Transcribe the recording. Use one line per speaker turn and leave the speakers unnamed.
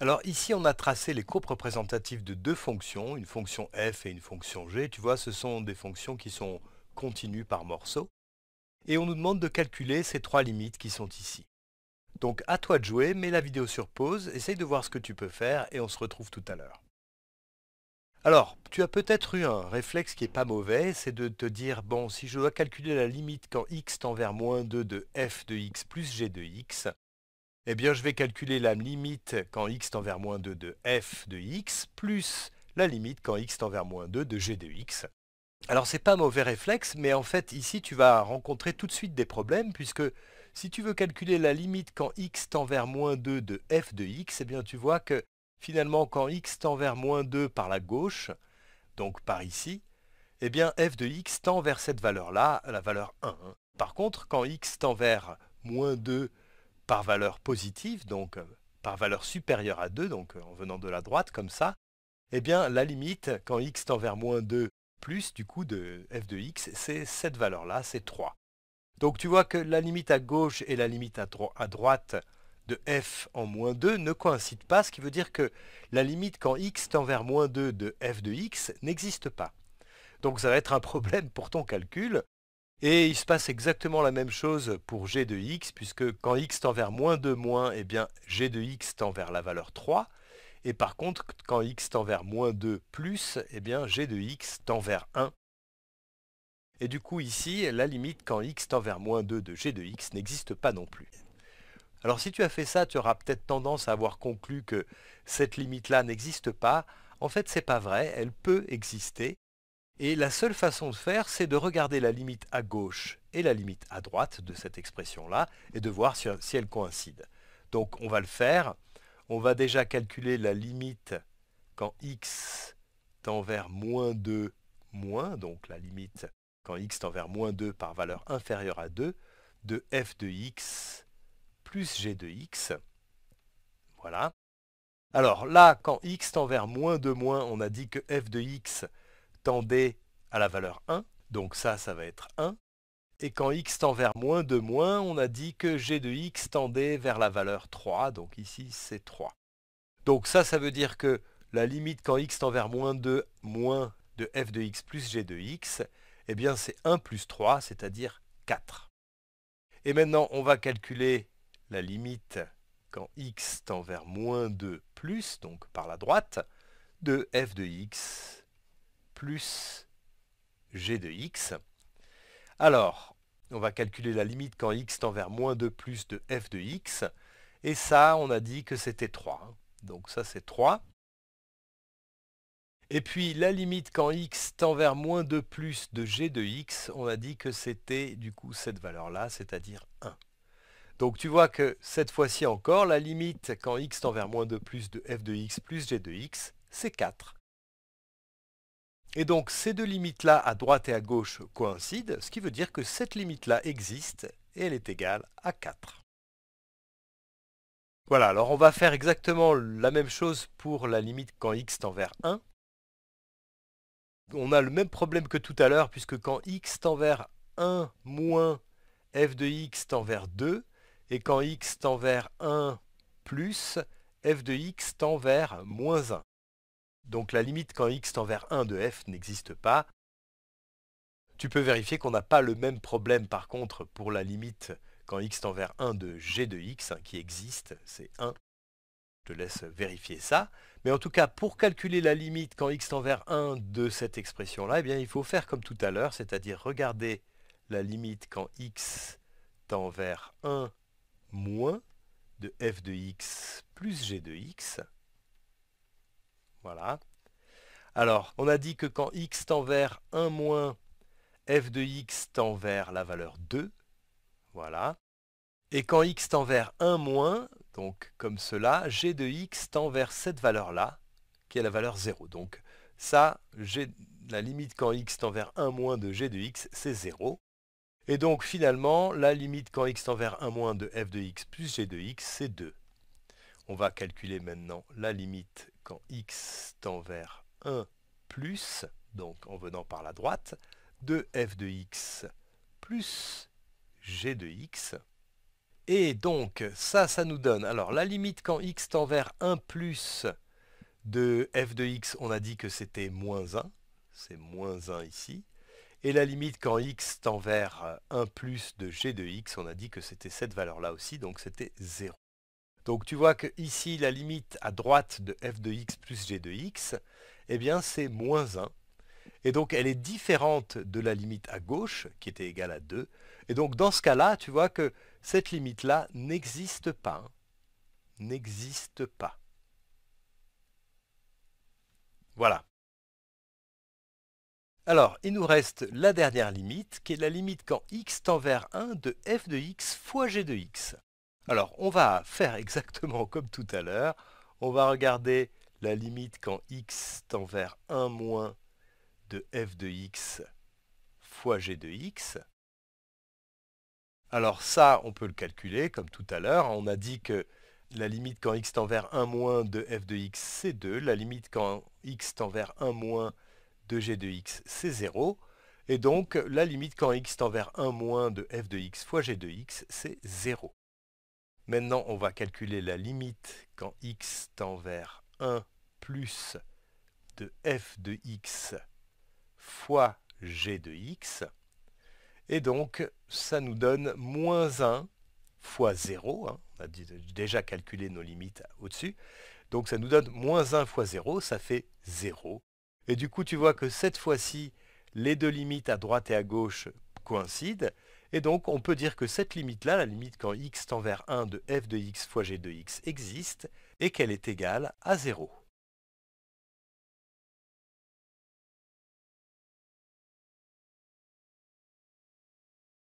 Alors ici, on a tracé les courbes représentatives de deux fonctions, une fonction f et une fonction g. Tu vois, ce sont des fonctions qui sont continues par morceaux. Et on nous demande de calculer ces trois limites qui sont ici. Donc à toi de jouer, mets la vidéo sur pause, essaye de voir ce que tu peux faire et on se retrouve tout à l'heure. Alors, tu as peut-être eu un réflexe qui n'est pas mauvais, c'est de te dire, bon, si je dois calculer la limite quand x tend vers moins 2 de f de x plus g de x, eh bien je vais calculer la limite quand x tend vers moins 2 de f de x plus la limite quand x tend vers moins 2 de g de x. Alors n'est pas un mauvais réflexe, mais en fait ici tu vas rencontrer tout de suite des problèmes puisque si tu veux calculer la limite quand x tend vers moins 2 de f de x, eh bien tu vois que finalement quand x tend vers moins 2 par la gauche, donc par ici, eh bien f de x tend vers cette valeur-là, la valeur 1. Hein. Par contre, quand x tend vers moins 2 par valeur positive, donc euh, par valeur supérieure à 2, donc euh, en venant de la droite comme ça, eh bien la limite quand x tend vers moins 2 plus du coup de f de x, c'est cette valeur-là, c'est 3. Donc tu vois que la limite à gauche et la limite à, à droite de f en moins 2 ne coïncident pas, ce qui veut dire que la limite quand x tend vers moins 2 de f de x n'existe pas. Donc ça va être un problème pour ton calcul, et il se passe exactement la même chose pour g de x, puisque quand x tend vers moins 2 moins, eh bien g de x tend vers la valeur 3. Et par contre, quand x tend vers moins 2 plus, eh bien g de x tend vers 1. Et du coup ici, la limite quand x tend vers moins 2 de g de x n'existe pas non plus. Alors si tu as fait ça, tu auras peut-être tendance à avoir conclu que cette limite-là n'existe pas. En fait, ce n'est pas vrai, elle peut exister. Et la seule façon de faire, c'est de regarder la limite à gauche et la limite à droite de cette expression-là, et de voir si, elle elles coïncident. Donc on va le faire. On va déjà calculer la limite quand x tend vers moins 2, moins, donc la limite quand x tend vers moins 2 par valeur inférieure à 2, de f de x plus g de x. Voilà. Alors là, quand x tend vers moins 2, moins, on a dit que f de x tendait à la valeur 1, donc ça, ça va être 1. Et quand x tend vers moins 2 moins, on a dit que g de x tendait vers la valeur 3, donc ici c'est 3. Donc ça, ça veut dire que la limite quand x tend vers moins 2 moins de f de x plus g de x, eh bien c'est 1 plus 3, c'est-à-dire 4. Et maintenant, on va calculer la limite quand x tend vers moins 2 plus, donc par la droite, de f de x plus g de x. Alors, on va calculer la limite quand x tend vers moins 2 plus de f de x. Et ça, on a dit que c'était 3. Donc ça, c'est 3. Et puis, la limite quand x tend vers moins 2 plus de g de x, on a dit que c'était du coup cette valeur-là, c'est-à-dire 1. Donc tu vois que cette fois-ci encore, la limite quand x tend vers moins 2 plus de f de x plus g de x, c'est 4. Et donc ces deux limites-là, à droite et à gauche, coïncident, ce qui veut dire que cette limite-là existe et elle est égale à 4. Voilà, alors on va faire exactement la même chose pour la limite quand x tend vers 1. On a le même problème que tout à l'heure, puisque quand x tend vers 1 moins f de x tend vers 2, et quand x tend vers 1 plus, f de x tend vers moins 1 donc la limite quand x tend vers 1 de f n'existe pas. Tu peux vérifier qu'on n'a pas le même problème par contre pour la limite quand x tend vers 1 de g de x hein, qui existe, c'est 1. Je te laisse vérifier ça. Mais en tout cas, pour calculer la limite quand x tend vers 1 de cette expression-là, eh il faut faire comme tout à l'heure, c'est-à-dire regarder la limite quand x tend vers 1 moins de f de x plus g de x. Voilà. Alors, on a dit que quand x tend vers 1 moins f de x tend vers la valeur 2, voilà. Et quand x tend vers 1 moins, donc comme cela, g de x tend vers cette valeur-là, qui est la valeur 0. Donc ça, la limite quand x tend vers 1 moins de g de x, c'est 0. Et donc finalement, la limite quand x tend vers 1 moins de f de x plus g de x, c'est 2. On va calculer maintenant la limite quand x tend vers 1 plus, donc en venant par la droite, de f de x plus g de x. Et donc, ça, ça nous donne, alors la limite quand x tend vers 1 plus de f de x, on a dit que c'était moins 1, c'est moins 1 ici. Et la limite quand x tend vers 1 plus de g de x, on a dit que c'était cette valeur-là aussi, donc c'était 0. Donc tu vois qu'ici, la limite à droite de f de x plus g de x, eh bien c'est moins 1. Et donc elle est différente de la limite à gauche, qui était égale à 2. Et donc dans ce cas-là, tu vois que cette limite-là n'existe pas. N'existe pas. Voilà. Alors, il nous reste la dernière limite, qui est la limite quand x tend vers 1 de f de x fois g de x. Alors, on va faire exactement comme tout à l'heure. On va regarder la limite quand x tend vers 1 moins de f de x fois g de x. Alors ça, on peut le calculer comme tout à l'heure. On a dit que la limite quand x tend vers 1 moins de f de x, c'est 2. La limite quand x tend vers 1 moins de g de x, c'est 0. Et donc, la limite quand x tend vers 1 moins de f de x fois g de x, c'est 0. Maintenant, on va calculer la limite quand x tend vers 1 plus de f de x fois g de x. Et donc, ça nous donne moins 1 fois 0. Hein. On a déjà calculé nos limites au-dessus. Donc, ça nous donne moins 1 fois 0, ça fait 0. Et du coup, tu vois que cette fois-ci, les deux limites à droite et à gauche coïncident. Et donc on peut dire que cette limite-là, la limite quand x tend vers 1 de f de x fois g de x existe, et qu'elle est égale à 0.